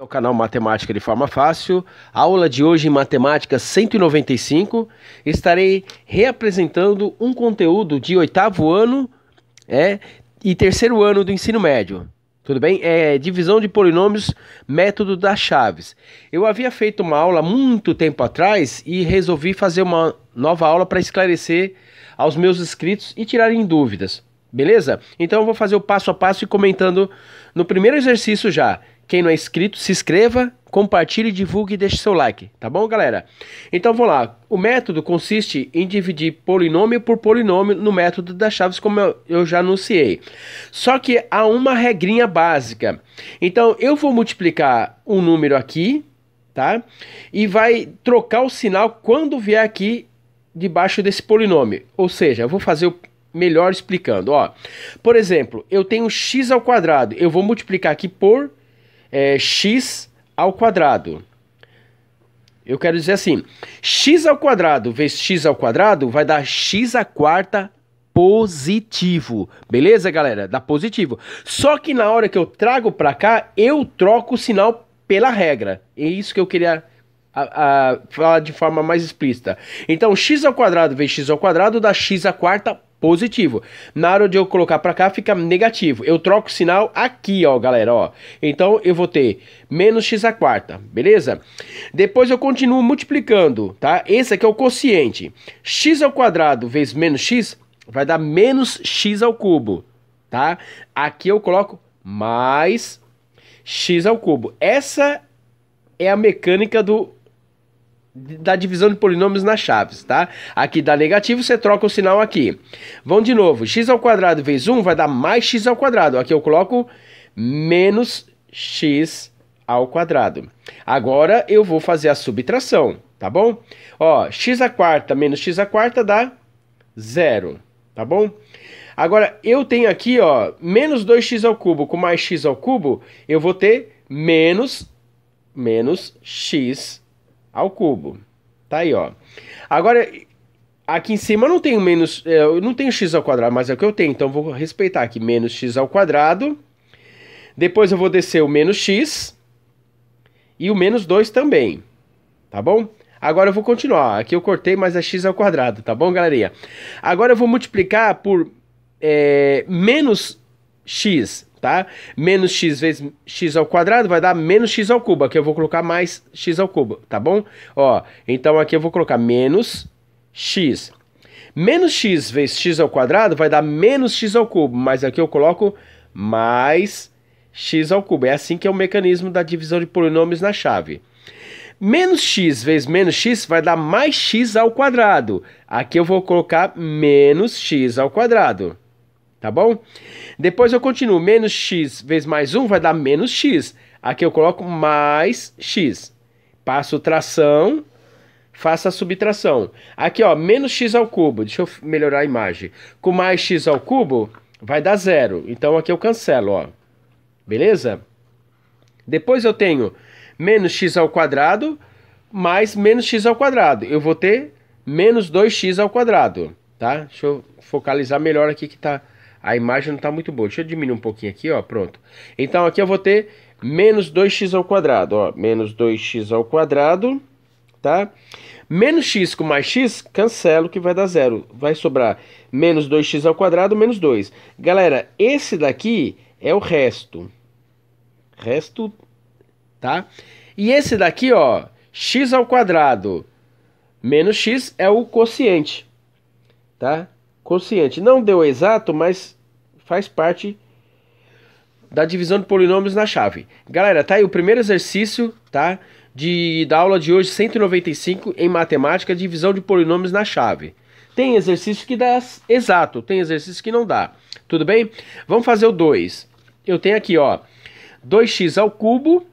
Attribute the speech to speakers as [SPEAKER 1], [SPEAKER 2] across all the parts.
[SPEAKER 1] É o canal Matemática de Forma Fácil, aula de hoje em Matemática 195. Estarei reapresentando um conteúdo de oitavo ano é, e terceiro ano do ensino médio. Tudo bem? É divisão de polinômios, método das chaves. Eu havia feito uma aula muito tempo atrás e resolvi fazer uma nova aula para esclarecer aos meus inscritos e tirarem dúvidas. Beleza? Então eu vou fazer o passo a passo e comentando no primeiro exercício já, quem não é inscrito, se inscreva, compartilhe, divulgue e deixe seu like, tá bom, galera? Então vamos lá. O método consiste em dividir polinômio por polinômio no método das chaves, como eu, já anunciei. Só que há uma regrinha básica. Então eu vou multiplicar um número aqui, tá? E vai trocar o sinal quando vier aqui debaixo desse polinômio. Ou seja, eu vou fazer o melhor explicando, ó. Por exemplo, eu tenho x ao quadrado, eu vou multiplicar aqui por é, x ao quadrado. Eu quero dizer assim, x ao quadrado vezes x ao quadrado vai dar x à quarta positivo. Beleza, galera? Dá positivo. Só que na hora que eu trago para cá, eu troco o sinal pela regra. É isso que eu queria a, a, falar de forma mais explícita. Então, x ao quadrado vezes x ao quadrado dá x à quarta positivo. Na hora de eu colocar para cá fica negativo. Eu troco o sinal aqui, ó, galera, ó. Então eu vou ter menos x à quarta, beleza? Depois eu continuo multiplicando, tá? Esse aqui é o quociente. x ao quadrado vezes menos x vai dar menos x ao cubo, tá? Aqui eu coloco mais x ao cubo. Essa é a mecânica do da divisão de polinômios nas chaves, tá? Aqui dá negativo, você troca o sinal aqui. Vamos de novo, x ao quadrado vezes 1 vai dar mais x ao quadrado. Aqui eu coloco menos x ao quadrado. Agora eu vou fazer a subtração, tá bom? Ó, x a quarta menos x a quarta dá zero, tá bom? Agora eu tenho aqui, ó, menos 2x ao cubo com mais x ao cubo, eu vou ter menos menos x ao cubo. Tá aí, ó. Agora, aqui em cima eu não tenho menos, é, eu não tenho x ao quadrado, mas é o que eu tenho, então eu vou respeitar aqui menos x ao quadrado. Depois eu vou descer o menos x e o menos 2 também, tá bom? Agora eu vou continuar, aqui eu cortei, mas é x ao quadrado, tá bom, galerinha? Agora eu vou multiplicar por é, menos x tá? Menos x vezes x ao quadrado vai dar menos x ao cubo. Aqui eu vou colocar mais x ao cubo, tá bom? Ó, então aqui eu vou colocar menos x. Menos x vezes x ao quadrado vai dar menos x ao cubo, mas aqui eu coloco mais x ao cubo. É assim que é o mecanismo da divisão de polinômios na chave. Menos x vezes menos x vai dar mais x ao quadrado. Aqui eu vou colocar menos x ao quadrado tá bom? Depois eu continuo, menos x vezes mais 1 vai dar menos x. Aqui eu coloco mais x. Passo tração, faço a subtração. Aqui, ó, menos x ao cubo, deixa eu melhorar a imagem. Com mais x ao cubo, vai dar zero. Então aqui eu cancelo, ó. Beleza? Depois eu tenho menos x ao quadrado mais menos x ao quadrado. Eu vou ter menos 2x ao quadrado, tá? Deixa eu focalizar melhor aqui que tá a imagem não está muito boa. Deixa eu diminuir um pouquinho aqui, ó, pronto. Então aqui eu vou ter menos 2x ao quadrado, ó, menos 2x ao quadrado, tá? Menos x com mais x, cancelo que vai dar zero. Vai sobrar menos 2x ao quadrado menos 2. Galera, esse daqui é o resto. Resto, tá? E esse daqui, ó, x ao quadrado menos x é o quociente, tá? consciente. Não deu exato, mas faz parte da divisão de polinômios na chave. Galera, tá aí o primeiro exercício, tá? De, da aula de hoje, 195, em matemática, divisão de polinômios na chave. Tem exercício que dá exato, tem exercício que não dá. Tudo bem? Vamos fazer o 2. Eu tenho aqui, ó, 2x ao cubo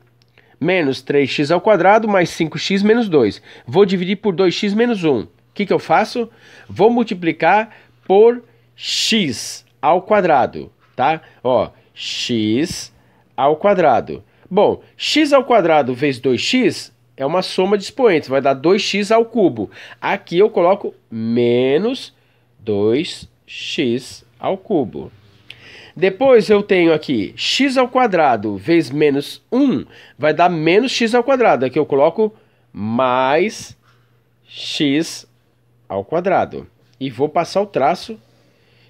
[SPEAKER 1] menos 3x ao quadrado mais 5x menos 2. Vou dividir por 2x menos 1. O que, que eu faço? Vou multiplicar por x ao quadrado, tá? Ó, x ao quadrado. Bom, x ao quadrado vezes 2x é uma soma de expoentes, vai dar 2x ao cubo. Aqui eu coloco menos 2x ao cubo. Depois eu tenho aqui x ao quadrado vezes menos 1, vai dar menos x ao quadrado. Aqui eu coloco mais x ao quadrado e vou passar o traço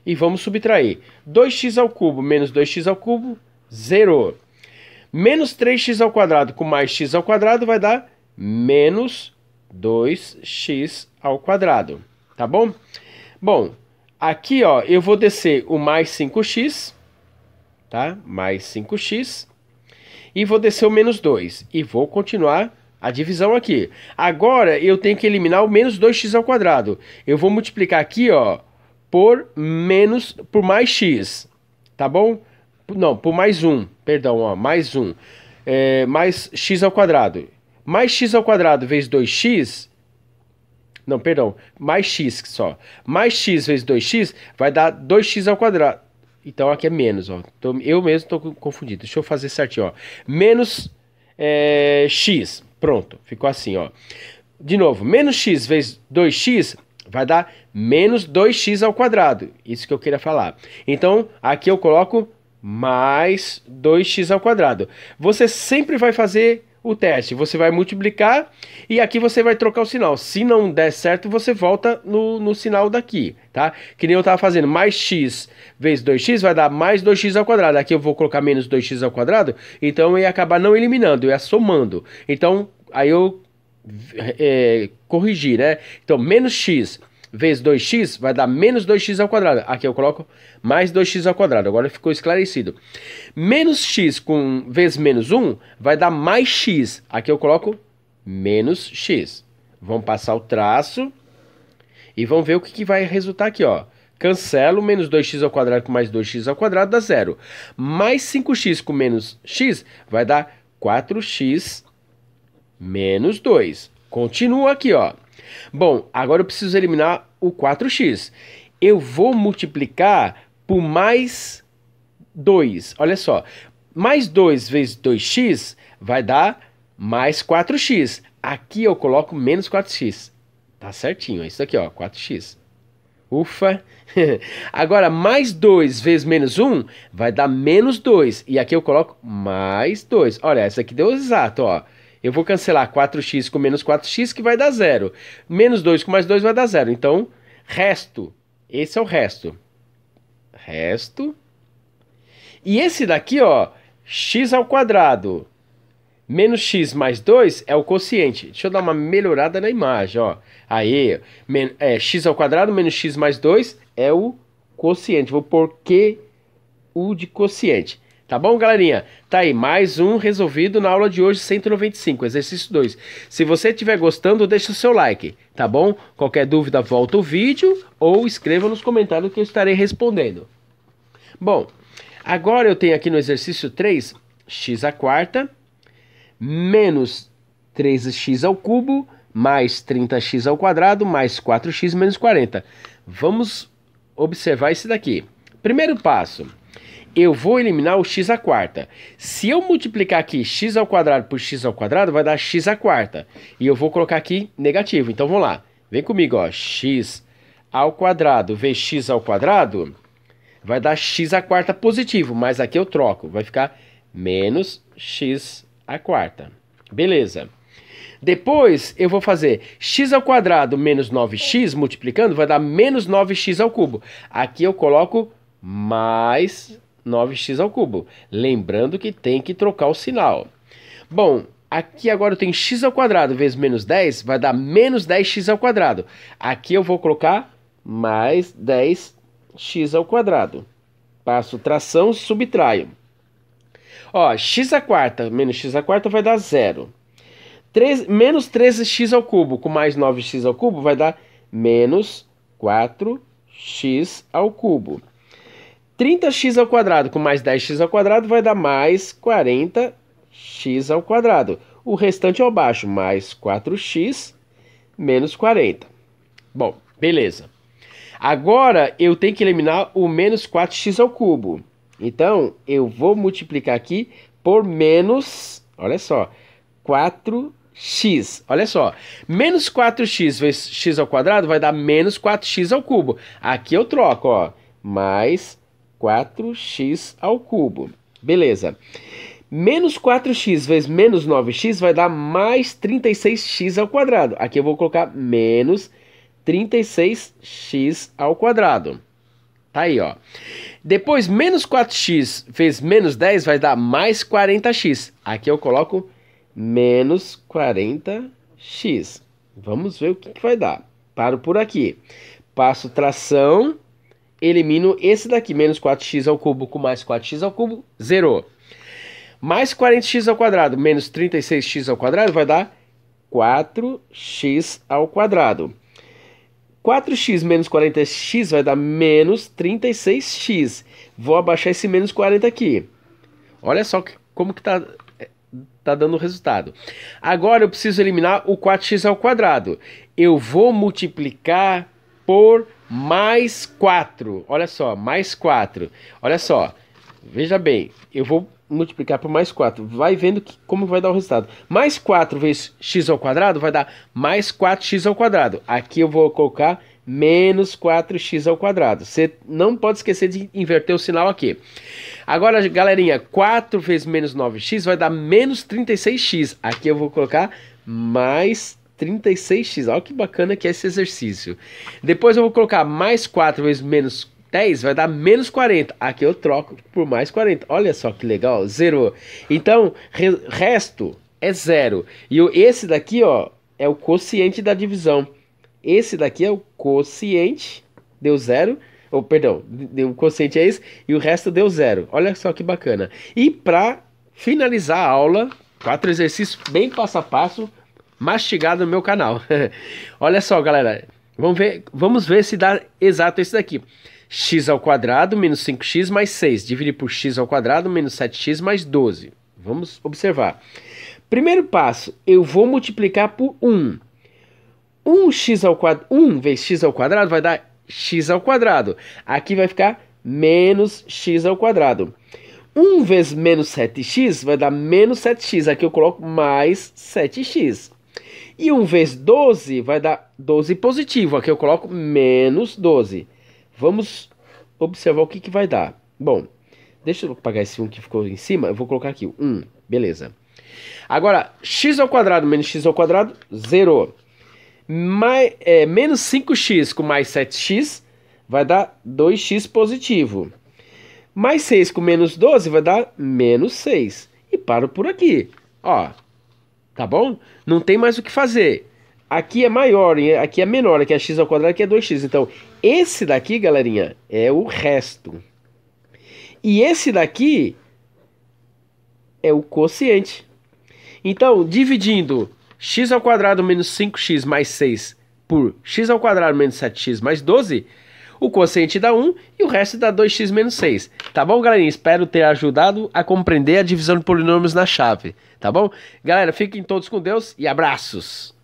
[SPEAKER 1] e vamos subtrair. 2x ao cubo menos 2x ao cubo, zero. Menos 3x ao quadrado com mais x ao quadrado vai dar menos 2x ao quadrado, tá bom? Bom, aqui ó, eu vou descer o mais 5x, tá? Mais 5x, e vou descer o menos 2, e vou continuar a divisão aqui. Agora eu tenho que eliminar o menos 2x ao quadrado. Eu vou multiplicar aqui, ó, por menos, por mais x, tá bom? Não, por mais 1, um, perdão, ó, mais 1. Um, é, mais x ao quadrado. Mais x ao quadrado vezes 2x, não, perdão, mais x só. Mais x vezes 2x vai dar 2x ao quadrado. Então aqui é menos, ó. eu mesmo estou confundido. Deixa eu fazer certinho, ó. Menos é, x Pronto, ficou assim, ó. De novo, menos x vezes 2x vai dar menos 2x ao quadrado. Isso que eu queria falar. Então, aqui eu coloco mais 2x ao quadrado. Você sempre vai fazer o teste. Você vai multiplicar e aqui você vai trocar o sinal. Se não der certo, você volta no, no sinal daqui, tá? Que nem eu estava fazendo, mais x vezes 2x vai dar mais 2x ao quadrado. Aqui eu vou colocar menos 2x ao quadrado, então eu ia acabar não eliminando, eu ia somando. Então, aí eu é, corrigi, né? Então, menos x vezes 2x vai dar menos 2x ao quadrado. Aqui eu coloco mais 2x ao quadrado. Agora ficou esclarecido. Menos x com vezes menos 1 vai dar mais x. Aqui eu coloco menos x. Vamos passar o traço e vamos ver o que, que vai resultar aqui, ó. Cancelo menos 2x ao quadrado com mais 2x ao quadrado dá zero. Mais 5x com menos x vai dar 4x menos 2. Continua aqui, ó. Bom, agora eu preciso eliminar o 4x. Eu vou multiplicar por mais 2. Olha só, mais 2 vezes 2x vai dar mais 4x. Aqui eu coloco menos 4x. Tá certinho, é isso aqui, ó, 4x. Ufa! Agora, mais 2 vezes menos 1 vai dar menos 2. E aqui eu coloco mais 2. Olha, essa aqui deu exato, ó. Eu vou cancelar 4x com menos 4x, que vai dar zero. Menos 2 com mais 2 vai dar zero. Então, resto. Esse é o resto. Resto. E esse daqui, ó, x ao quadrado. Menos x mais 2 é o quociente. Deixa eu dar uma melhorada na imagem, ó. Aí, é, x ao quadrado menos x mais 2 é o quociente. Vou pôr Q, U de quociente. Tá bom, galerinha? Tá aí, mais um resolvido na aula de hoje, 195, exercício 2. Se você estiver gostando, deixa o seu like, tá bom? Qualquer dúvida, volta o vídeo ou escreva nos comentários que eu estarei respondendo. Bom, agora eu tenho aqui no exercício 3, x a quarta, menos 3x ao cubo, mais 30x ao quadrado, mais 4x menos 40. Vamos observar esse daqui. Primeiro passo eu vou eliminar o x à quarta. Se eu multiplicar aqui x ao quadrado por x ao quadrado, vai dar x à quarta. E eu vou colocar aqui negativo. Então vamos lá. Vem comigo, ó. x ao quadrado x ao quadrado vai dar x à quarta positivo, mas aqui eu troco, vai ficar menos x à quarta. Beleza. Depois eu vou fazer x ao quadrado menos 9x multiplicando vai dar menos 9x ao cubo. Aqui eu coloco mais 9x ao cubo. Lembrando que tem que trocar o sinal. Bom, aqui agora eu tenho x ao quadrado vezes menos 10, vai dar menos 10x ao quadrado. Aqui eu vou colocar mais 10x ao quadrado. Passo tração, subtraio. Ó, x a quarta menos x a quarta vai dar zero. 3, menos 13x ao cubo com mais 9x ao cubo vai dar menos 4x ao cubo. 30x ao quadrado com mais 10x ao quadrado vai dar mais 40x ao quadrado. O restante ao é baixo, mais 4x menos 40. Bom, beleza. Agora eu tenho que eliminar o menos 4x ao cubo. Então, eu vou multiplicar aqui por menos, olha só, 4x. Olha só, menos 4x vezes x ao quadrado vai dar menos 4x ao cubo. Aqui eu troco, ó, mais 4x ao cubo. Beleza. Menos 4x vezes menos 9x vai dar mais 36x ao quadrado. Aqui eu vou colocar menos 36x ao quadrado. Tá aí, ó. Depois, menos 4x vezes menos 10 vai dar mais 40x. Aqui eu coloco menos 40x. Vamos ver o que, que vai dar. Paro por aqui. Passo tração elimino esse daqui, menos 4x ao cubo com mais 4x ao cubo, zerou. Mais 40x ao quadrado menos 36x ao quadrado vai dar 4x ao quadrado. 4x menos 40x vai dar menos 36x. Vou abaixar esse menos 40 aqui. Olha só que, como que tá, é, tá dando o resultado. Agora eu preciso eliminar o 4x ao quadrado. Eu vou multiplicar por mais 4. Olha só, mais 4. Olha só, veja bem, eu vou multiplicar por mais 4. Vai vendo que, como vai dar o resultado. Mais 4 vezes x ao quadrado vai dar mais 4x ao quadrado. Aqui eu vou colocar menos 4x ao quadrado. Você não pode esquecer de inverter o sinal aqui. Agora, galerinha, 4 vezes menos 9x vai dar menos 36x. Aqui eu vou colocar mais 36x. Olha que bacana que é esse exercício. Depois eu vou colocar mais 4 vezes menos 10, vai dar menos 40. Aqui eu troco por mais 40. Olha só que legal, zerou. Então, re resto é zero. E esse daqui, ó, é o quociente da divisão. Esse daqui é o quociente, deu zero. Ou, perdão, o quociente é esse, e o resto deu zero. Olha só que bacana. E para finalizar a aula, quatro exercícios bem passo a passo, mastigado no meu canal. Olha só, galera. Vamos ver, vamos ver se dá exato isso daqui. x ao quadrado menos 5x mais 6. Dividir por x ao quadrado menos 7x mais 12. Vamos observar. Primeiro passo, eu vou multiplicar por 1. 1x ao quadrado, 1 vezes x ao quadrado vai dar x ao quadrado. Aqui vai ficar menos x ao quadrado. 1 vezes menos 7x vai dar menos 7x. Aqui eu coloco mais 7x. E 1 vezes 12 vai dar 12 positivo. Aqui eu coloco menos 12. Vamos observar o que, que vai dar. Bom, deixa eu apagar esse 1 que ficou em cima. Eu vou colocar aqui 1. Beleza. Agora, x ao quadrado menos x ao quadrado, zero. Mais, é, menos 5x com mais 7x vai dar 2x positivo. Mais 6 com menos 12 vai dar menos 6. E paro por aqui. Ó, Tá bom? Não tem mais o que fazer. Aqui é maior, aqui é menor, aqui é x ao quadrado, aqui é 2x. Então, esse daqui, galerinha, é o resto. E esse daqui é o quociente. Então, dividindo x ao quadrado menos 5x mais 6 por x ao quadrado menos 7x mais 12, o quociente dá 1 e o resto dá 2x menos 6. Tá bom, galerinha? Espero ter ajudado a compreender a divisão de polinômios na chave. Tá bom? Galera, fiquem todos com Deus e abraços!